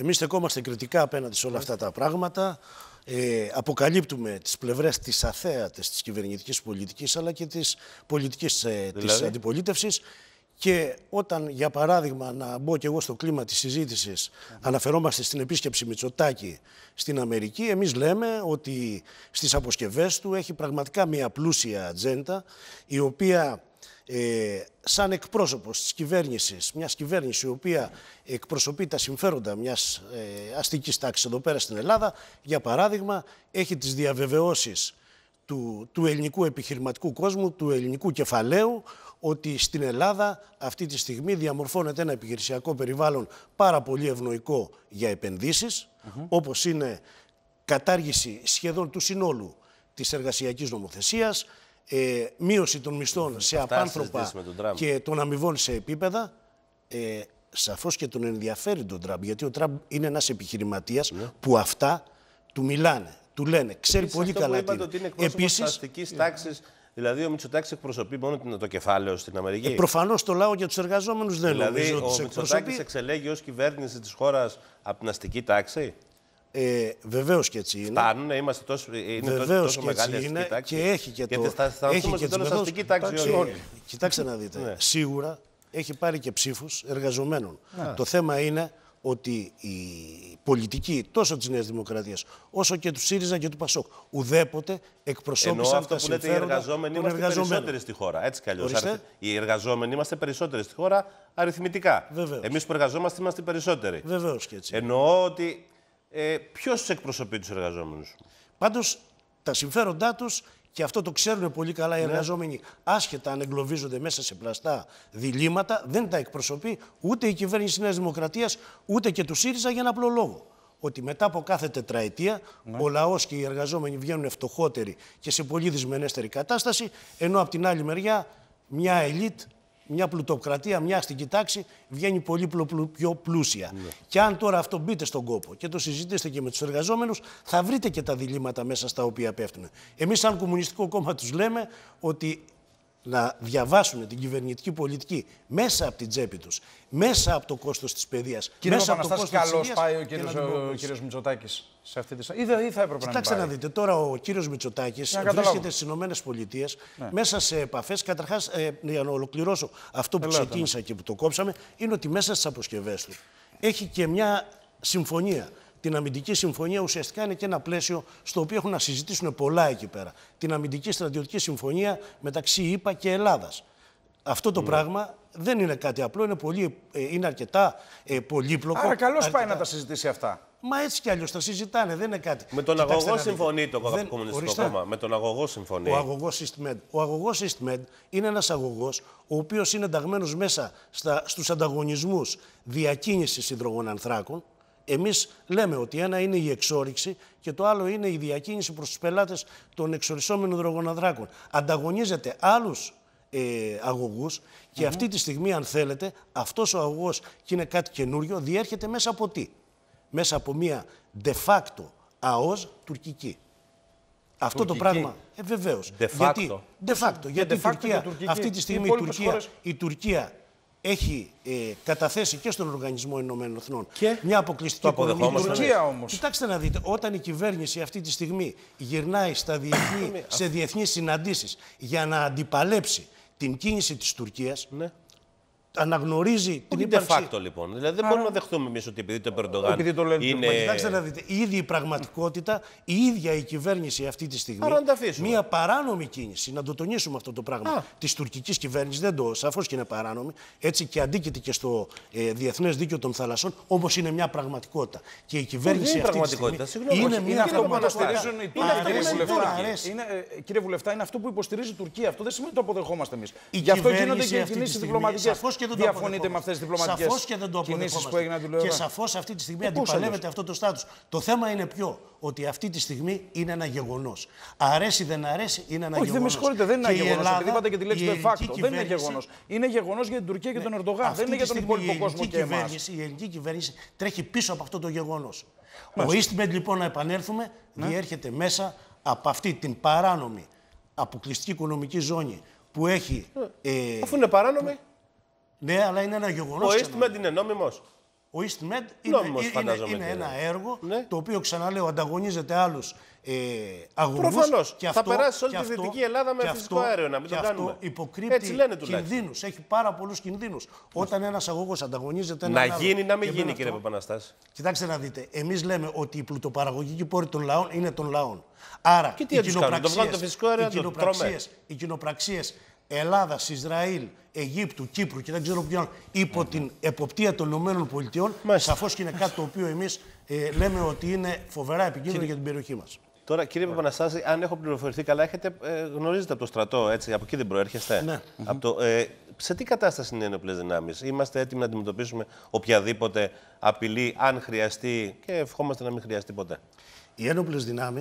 Εμείς στεκόμαστε κριτικά απέναντι σε όλα αυτά τα πράγματα. Ε, αποκαλύπτουμε τις πλευρές της αθέατες της κυβερνητικής πολιτικής αλλά και της πολιτικής ε, δηλαδή. αντιπολίτευσης και όταν, για παράδειγμα, να μπω και εγώ στο κλίμα της συζήτησης, αναφερόμαστε στην επίσκεψη Μητσοτάκη στην Αμερική, εμείς λέμε ότι στις αποσκευές του έχει πραγματικά μια πλούσια ατζέντα, η οποία ε, σαν εκπρόσωπος της κυβέρνησης, μιας κυβέρνησης η οποία εκπροσωπεί τα συμφέροντα μιας ε, αστικής τάξης εδώ πέρα στην Ελλάδα, για παράδειγμα, έχει τις διαβεβαιώσεις του, του ελληνικού επιχειρηματικού κόσμου, του ελληνικού κεφαλαίου, ότι στην Ελλάδα αυτή τη στιγμή διαμορφώνεται ένα επιχειρησιακό περιβάλλον πάρα πολύ ευνοϊκό για επενδύσεις, όπως είναι κατάργηση σχεδόν του συνόλου της εργασιακής νομοθεσίας, ε, μείωση των μισθών σε απάνθρωπα και των αμοιβών σε επίπεδα, ε, σαφώς και τον ενδιαφέρει τον Τραμπ. Γιατί ο Τραμπ είναι ένας επιχειρηματίας ναι. που αυτά του μιλάνε, του λένε, ξέρει Επίσης, πολύ καλά τι είναι. Ότι είναι Επίσης, αστικής τάξης, δηλαδή ο Μητσοτάκης εκπροσωπεί μόνο το κεφάλαιο στην Αμερική. Ε, προφανώς το λαό για τους εργαζόμενους δεν δηλαδή, νομίζω ότι ο, ο εξελέγει ως κυβέρνηση της χώρας από την αστική τάξη. Ε, Βεβαίως και έτσι είναι. Φτάνουν, είμαστε τόσο, είναι τόσο, και μεγάλη είναι, τάξη. Και έχει και το. Γιατί θα έχει και τέλος αστική τάξη όλοι. όλοι. Κοιτάξτε να δείτε. Ναι. Σίγουρα έχει πάρει και ψήφους εργαζομένων. Ναι. Το θέμα είναι ότι η πολιτική τόσο της Νέας Δημοκρατίας όσο και του ΣΥΡΙΖΑ και του ΠΑΣΟΚ ουδέποτε εκπροσώπησαν Ενώ αυτό που λέτε οι εργαζόμενοι είμαστε περισσότεροι στη χώρα. Έτσι κι Οι εργαζόμενοι είμαστε περισσότεροι στη χώρα αριθμητικά. Εμείς που εργαζόμαστε είμαστε περισσότεροι. Βεβαίως και έτσι. Εννοώ ότι ε, ποιος του εκπροσωπεί τους εργαζόμενους. Πάντως τα συμφέροντά τους και αυτό το ξέρουν πολύ καλά οι ναι. εργαζόμενοι, άσχετα αν εγκλωβίζονται μέσα σε πλαστά διλήμματα, δεν τα εκπροσωπεί ούτε η κυβέρνηση Νέας Δημοκρατίας, ούτε και του ΣΥΡΙΖΑ για ένα απλό λόγο. Ότι μετά από κάθε τετραετία ναι. ο λαός και οι εργαζόμενοι βγαίνουν φτωχότεροι και σε πολύ δυσμενέστερη κατάσταση, ενώ από την άλλη μεριά μια ελίτ μια πλουτοκρατία, μια αστική τάξη, βγαίνει πολύ πιο πλούσια. Ναι. Και αν τώρα αυτό μπείτε στον κόπο και το συζητήσετε και με τους εργαζόμενους, θα βρείτε και τα διλήμματα μέσα στα οποία πέφτουν. Εμείς, σαν Κομμουνιστικό Κόμμα, τους λέμε ότι να διαβάσουν την κυβερνητική πολιτική μέσα από την τσέπη τους, μέσα από το κόστος της παιδείας. Κύριε Παπαναστάση, καλώ πάει ο κύριο Μητσοτάκης σε αυτή τη στιγμή, ή, θα έπρεπε Κοιτάξτε να, δείτε, τώρα ο κύριος Μητσοτάκης βρίσκεται στις Ηνωμένες Πολιτείες ναι. μέσα σε επαφές. Καταρχάς, ε, για να ολοκληρώσω αυτό που ξεκίνησα ναι. και που το κόψαμε, είναι ότι μέσα στις αποσκευές του έχει και μια συμφωνία την αμυντική συμφωνία ουσιαστικά είναι και ένα πλαίσιο στο οποίο έχουν να συζητήσουν πολλά εκεί πέρα. Την αμυντική στρατιωτική συμφωνία μεταξύ ΙΠΑ και Ελλάδας. Αυτό το mm. πράγμα δεν είναι κάτι απλό, είναι, πολύ, ε, είναι αρκετά ε, πολύπλοκο. Άρα καλώς πάει να τα συζητήσει αυτά. Μα έτσι κι αλλιώς τα συζητάνε, δεν είναι κάτι. Με τον Κοιτάξτε αγωγό συμφωνεί το δεν... Κομμουνιστικό Κόμμα. Με τον αγωγό συμφωνεί. Ο αγωγός EastMed. Ο αγωγός EastMed είναι ένας αγωγός ο οποίος είναι ενταγμένος μέσα στους ανταγωνισμούς διακίνησης υδρογονανθράκων. Εμείς λέμε ότι ένα είναι η εξόριξη και το άλλο είναι η διακίνηση προς τους πελάτες των εξορισόμενων δρογοναδράκων. Ανταγωνίζεται άλλους ε, και αυτή τη στιγμή αν θέλετε αυτός ο αγωγός και είναι κάτι καινούριο διέρχεται μέσα από τι. Μέσα από μια de facto ΑΟΣ τουρκική. Αυτό το πράγμα. Ε, βεβαίως. De facto. Γιατί, de facto, γιατί de facto η Τουρκία, αυτή τη στιγμή η Τουρκία, η Τουρκία έχει ε, καταθέσει και στον Οργανισμό Ηνωμένων Εθνών και μια αποκλειστική οικονομική Η ναι. Τουρκία όμως. Κοιτάξτε να δείτε, όταν η κυβέρνηση αυτή τη στιγμή γυρνάει στα διεθνή, σε διεθνείς συναντήσεις για να αντιπαλέψει την κίνηση της Τουρκίας, ναι αναγνωρίζει την ύπαρξη. Είναι facto λοιπόν. Δηλαδή δεν μπορούμε να δεχτούμε εμείς ότι επειδή το Περντογάν. Επειδή το λένε είναι... Κοιτάξτε να δείτε, η ίδια η πραγματικότητα, η ίδια η κυβέρνηση αυτή τη στιγμή. Άρα να τα αφήσουμε. Μια παράνομη κίνηση, να το τονίσουμε αυτό το πράγμα της τουρκικής κυβέρνησης. Δεν το. Σαφώς και είναι παράνομη. Έτσι και αντίκειται και στο ε, διεθνές δίκαιο των θαλασσών. Όμως είναι μια πραγματικότητα. Και η κυβέρνηση είναι αυτή πραγματικότητα. Συγγνώμη, είναι, αυτό που υποστηρίζουν οι Τούρκοι. Κύριε Βουλευτά, είναι αυτό που υποστηρίζει η Τουρκία. Αυτό δεν σημαίνει ότι το αποδεχόμαστε εμείς. Γι' αυτό γίνονται και οι κινήσει διπλωματικέ και δεν διαφωνείτε με αυτές τις διπλωματικές κινήσεις που έγιναν τηλεόραση. Και σαφώς αυτή τη στιγμή ε, αντιπαλεύεται αυτό το στάτους. Το θέμα είναι ποιο. Ότι αυτή τη στιγμή είναι ένα γεγονός. Αρέσει δεν αρέσει, είναι ένα γεγονό. Όχι, δεν με συγχωρείτε, δεν είναι ένα γεγονό. Επειδή είπατε και τη λέξη του Δεν είναι γεγονός. Είναι γεγονός για την Τουρκία και ναι, τον Ερντογάν. Δεν είναι για τον υπόλοιπο κόσμο και εμάς. Η ελληνική κυβέρνηση τρέχει πίσω από αυτό το γεγονός. Ο Ίστιμπεντ λοιπόν να επανέλθουμε ναι. διέρχεται μέσα από αυτή την παράνομη αποκλειστική οικονομική ζώνη που έχει. Ε, ε Αφού είναι παράνομη. Ναι, αλλά είναι ένα γεγονός. Ο Eastmed είναι νόμιμος. Ο Eastmed είναι, είναι, είναι, ένα έργο ναι. το οποίο ξαναλέω ανταγωνίζεται άλλους ε, αγωγούς. Προφανώς. Θα περάσει όλη τη Δυτική Ελλάδα με φυσικό αέριο, να μην το αυτό Υποκρύπτει κινδύνους. Έχει πάρα πολλούς κινδύνους. Όταν ένας αγωγός ανταγωνίζεται ένα. Να γίνει, να μην γίνει, κύριε Παπαναστάση. Κοιτάξτε να δείτε. Εμείς λέμε ότι η πλουτοπαραγωγική πόρη των λαών είναι των λαών. Άρα και τι οι κοινοπραξίε. Οι κοινοπραξίε Ελλάδα, Ισραήλ, Αιγύπτου, Κύπρου και δεν ξέρω ποιον, υπό την εποπτεία των Ηνωμένων Πολιτειών, σαφώς και είναι κάτι το οποίο εμείς ε, λέμε ότι είναι φοβερά επικίνδυνο για την περιοχή μας. Τώρα, κύριε Παπαναστάση, αν έχω πληροφορηθεί καλά, έχετε, ε, γνωρίζετε από το στρατό, έτσι, από εκεί δεν προέρχεστε. Ναι. Από το, ε, σε τι κατάσταση είναι οι ενόπλε δυνάμεις, Είμαστε έτοιμοι να αντιμετωπίσουμε οποιαδήποτε απειλή, αν χρειαστεί, και ευχόμαστε να μην χρειαστεί ποτέ. Οι ενόπλε δυνάμεις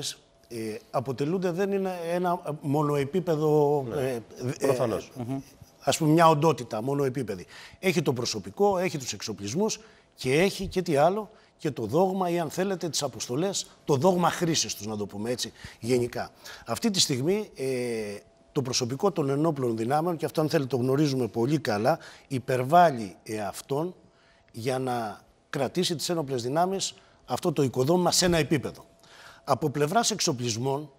ε, αποτελούνται, δεν είναι ένα μονοεπίπεδο. Ναι. Ε, ε, ε, ας πούμε μια οντότητα μονοεπίπεδη. Έχει το προσωπικό, έχει τους εξοπλισμούς και έχει και τι άλλο, και το δόγμα ή αν θέλετε τις αποστολές, το δόγμα χρήσης τους να το πούμε έτσι γενικά. Αυτή τη στιγμή το προσωπικό των ενόπλων δυνάμεων, και αυτό αν θέλετε το γνωρίζουμε πολύ καλά, υπερβάλλει εαυτόν για να κρατήσει τις ένοπλες δυνάμεις αυτό το οικοδόμημα σε ένα επίπεδο. Από πλευράς εξοπλισμών,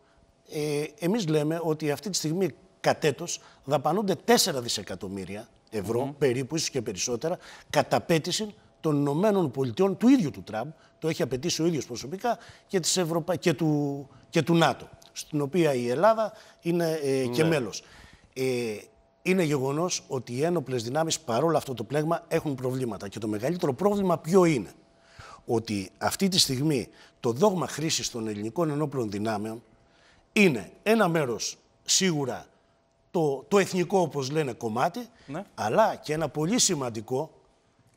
ε, εμείς λέμε ότι αυτή τη στιγμή κατ' έτος δαπανούνται 4 δισεκατομμύρια ευρώ, περίπου, ίσως και περισσότερα, κατά πέτηση των Ηνωμένων Πολιτειών του ίδιου του Τραμπ, το έχει απαιτήσει ο ίδιος προσωπικά, και, της Ευρωπα... και, του... και του ΝΑΤΟ, στην οποία η Ελλάδα είναι ε, και ναι. μέλος. Ε, είναι γεγονός ότι οι ένοπλες δυνάμεις παρόλο αυτό το πλέγμα έχουν προβλήματα. Και το μεγαλύτερο πρόβλημα ποιο είναι ότι αυτή τη στιγμή το δόγμα χρήσης των ελληνικών ενόπλων δυνάμεων είναι ένα μέρος σίγουρα το, το εθνικό όπως λένε κομμάτι, ναι. αλλά και ένα πολύ σημαντικό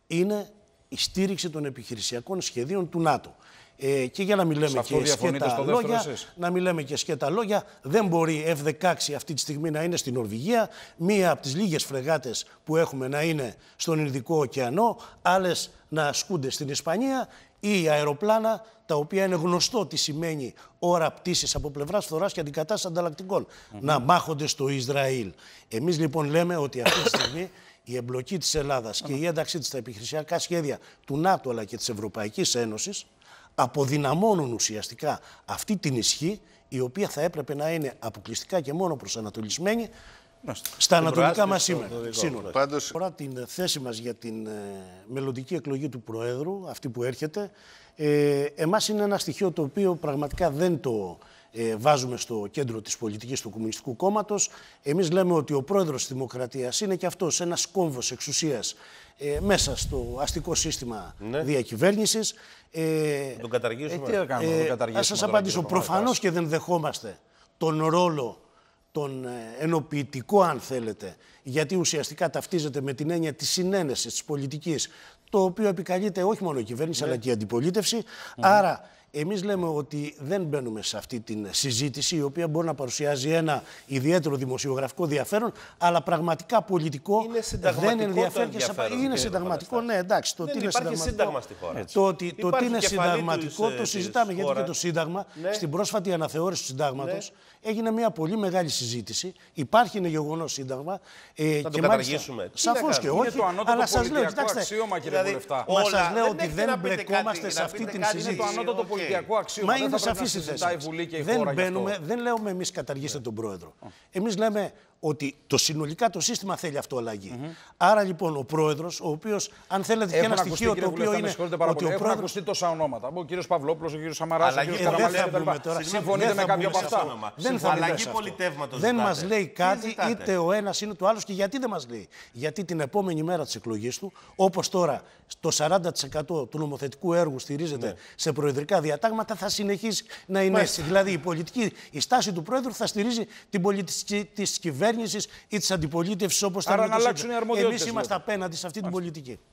είναι η στήριξη των επιχειρησιακών σχεδίων του ΝΑΤΟ. Ε, και για να μιλάμε και σκέτα λόγια, να μιλάμε και σκέτα λόγια, δεν μπορεί F-16 αυτή τη στιγμή να είναι στην Νορβηγία, μία από τις λίγες φρεγάτες που έχουμε να είναι στον Ινδικό ωκεανό, άλλες να ασκούνται στην Ισπανία ή αεροπλάνα τα οποία είναι γνωστό τι σημαίνει ώρα πτησει από πλευράς φθοράς και αντικατάσταση ανταλλακτικών να μάχονται στο Ισραήλ. Εμείς λοιπόν λέμε ότι αυτή τη στιγμή η εμπλοκή της Ελλάδας και η ένταξή της στα επιχειρησιακά σχέδια του ΝΑΤΟ αλλά και της Ευρωπαϊκής Ένωσης αποδυναμώνουν ουσιαστικά αυτή την ισχύ η οποία θα έπρεπε να είναι αποκλειστικά και μόνο προσανατολισμένη στα ανατολικά μας σύνορα. Πάντως... Αφορά την θέση μας για την ε, μελλοντική εκλογή του Προέδρου, αυτή που έρχεται, ε, εμάς είναι ένα στοιχείο το οποίο πραγματικά δεν το ε, βάζουμε στο κέντρο της πολιτικής του Κομμουνιστικού Κόμματος. Εμείς λέμε ότι ο πρόεδρος της Δημοκρατίας είναι και αυτός ένας κόμβος εξουσίας ε, μέσα στο αστικό σύστημα ναι. διακυβέρνησης. Ε, τον καταργήσουμε. Ε, θα σα ε, σας απαντήσω, προφανώς και δεν δεχόμαστε τον ρόλο τον ε, ενοποιητικό αν θέλετε, γιατί ουσιαστικά ταυτίζεται με την έννοια της συνένεσης της πολιτικής, το οποίο επικαλείται όχι μόνο η κυβέρνηση ναι. αλλά και η αντιπολίτευση. Άρα εμείς λέμε ότι δεν μπαίνουμε σε αυτή την συζήτηση η οποία μπορεί να παρουσιάζει ένα ιδιαίτερο δημοσιογραφικό ενδιαφέρον αλλά πραγματικά πολιτικό δεν ενδιαφέρει και σε Είναι συνταγματικό, ναι εντάξει. Το δεν υπάρχει είναι σύνταγμα στη χώρα. Το ότι, το τι είναι συνταγματικό το ε, συζητάμε γιατί και το Σύνταγμα ναι. στην πρόσφατη αναθεώρηση του Συντάγματος ναι. έγινε μια πολύ μεγάλη συζήτηση. Υπάρχει ένα γεγονός Σύνταγμα. Ε, θα το καταργήσουμε. Σαφώς και όχι. αλλά σας λέω, αξίωμα, δηλαδή, Μα λέω ότι δεν μπλεκόμαστε σε αυτή την συζήτηση. Μα είναι σαφή η θέση. Δεν, μπαίνουμε, δεν λέμε εμείς καταργήστε τον πρόεδρο. Εμείς λέμε ότι το συνολικά το σύστημα θέλει αυτό αλλαγή. Mm-hmm. Άρα λοιπόν ο πρόεδρος, ο οποίος, αν θέλετε, και ένα στοιχείο το οποίο είναι. Ότι πάρα ο πρόεδρος... ακουστεί τόσα ονόματα. Ο κύριος Παυλόπουλος, ο κύριος Σαμαράς, ο κύριο Καραμαλέα Συμφωνείτε με κάποιο από αυτά. Δεν θα αλλαγή πολιτεύματος. Δεν μα λέει κάτι, είτε ο ένας είναι το άλλος. Και γιατί δεν μας λέει. Γιατί την επόμενη μέρα της εκλογής του, όπως τώρα το 40% του νομοθετικού έργου στηρίζεται ναι. σε προεδρικά διατάγματα, θα συνεχίσει να είναι έτσι. Δηλαδή η στάση του πρόεδρου θα στηρίζει την πολιτική της κυβέρνησης κυβέρνησης ή της αντιπολίτευσης όπως θα Άρα να αλλάξουν Εμείς είμαστε λοιπόν. απέναντι σε αυτή την πολιτική.